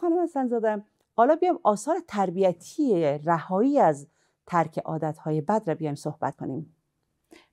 خانم حسن زادم حالا بیام آثار تربیتی رهایی از ترک عادتهای بد را بیایم صحبت کنیم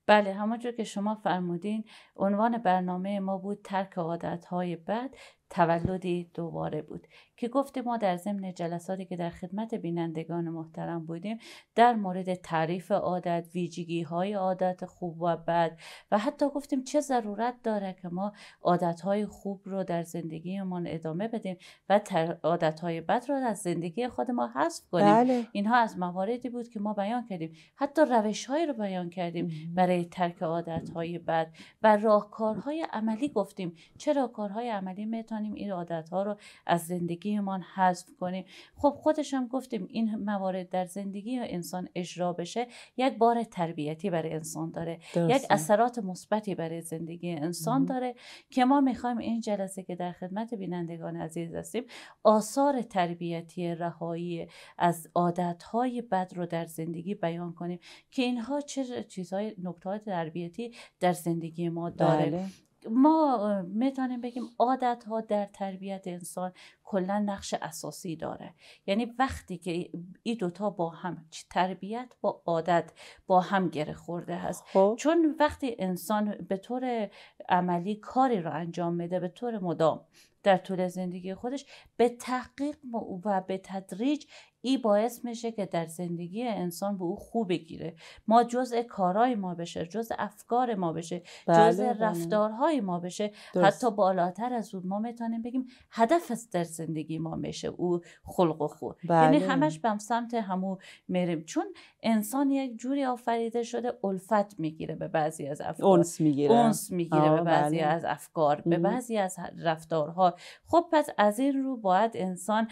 بله همونجور که شما فرمودین عنوان برنامه ما بود ترک عادتهای بد تولدی دوباره بود که گفتیم ما در ضمن جلساتی که در خدمت بینندگان محترم بودیم در مورد تعریف عادت ویژگی های عادت خوب و بد و حتی گفتیم چه ضرورت داره که ما عادت های خوب رو در زندگیمان ادامه بدیم و عادت های بد رو از زندگی خود ما حذف کنیم بله. اینها از مواردی بود که ما بیان کردیم حتی روش های رو بیان کردیم برای ترک عادت های بد و راهکارهای عملی گفتیم چه راهکارهای عملی میتونیم این عادت ها رو از زندگیمان حذف کنیم خب خودشم گفتیم این موارد در زندگی انسان اجرا بشه یک بار تربیتی برای انسان داره یک اثرات مثبتی برای زندگی انسان داره که ما میخوایم این جلسه که در خدمت بینندگان عزیز هستیم آثار تربیتی رهایی از عادت های بد رو در زندگی بیان کنیم که اینها چه چیزهای نکات تربیتی در زندگی ما داره بله. ما میتونیم بگیم عادت ها در تربیت انسان کلا نقش اساسی داره یعنی وقتی که این دوتا با هم تربیت با عادت با هم گره خورده هست خب. چون وقتی انسان به طور عملی کاری رو انجام میده به طور مدام در طول زندگی خودش به تحقیق و به تدریج ای باعث میشه که در زندگی انسان به او خوب بگیره ما جزء کارهای ما بشه جزء افکار ما بشه بله جزء بله. رفتارهای ما بشه حتی بالاتر از اون ما میتونیم بگیم هدف از در زندگی ما میشه او خلق و خو یعنی بله. همش به سمت همو میریم چون انسان یک جوری آفریده شده الفت میگیره به بعضی از افکار اونس میگیره اونس میگیره به بعضی بله. از افکار به بعضی از رفتارها خب پس از این رو باید انسان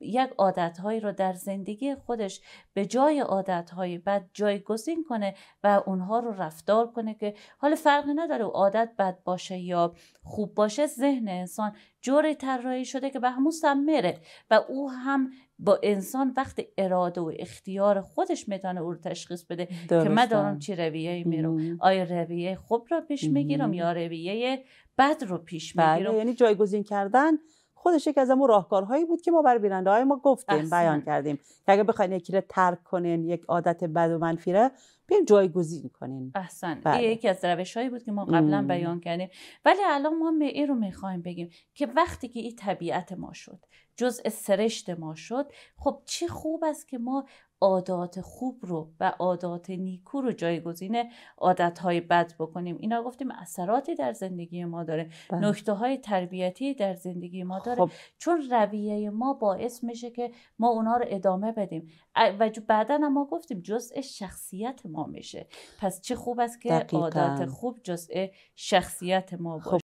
یک عادتهایی رو در زندگی خودش به جای عادتهایی بد جایگزین کنه و اونها رو رفتار کنه که حال فرق نداره و عادت بد باشه یا خوب باشه ذهن انسان جوری طراحی شده که به همون میره و او هم با انسان وقت اراده و اختیار خودش میتونه او رو تشخیص بده که من دارم چی رویه میرم آیا رویه خوب رو پیش میگیرم یا رویه بد رو پیش بله، میگیرم یعنی جایگزین کردن خودش یکی از اون راهکارهایی بود که ما برای بیننده های ما گفتیم بیان کردیم که اگر بخواین یکی رو ترک کنین یک عادت بد و منفیره بیایم جایگزین کنیم احسن بله. یکی از روش هایی بود که ما قبلا بیان کردیم ولی الان ما این رو میخوایم بگیم که وقتی که این طبیعت ما شد جزء سرشت ما شد خب چه خوب است که ما عادات خوب رو و عادات نیکو رو جایگزین های بد بکنیم اینا گفتیم اثراتی در زندگی ما داره بله. نکته های تربیتی در زندگی ما داره خب. چون رویه ما باعث میشه که ما اونا رو ادامه بدیم و بعدا ما گفتیم جزء شخصیت ما میشه پس چه خوب است که دقیقا. عادت خوب جزء شخصیت ما خب، باشه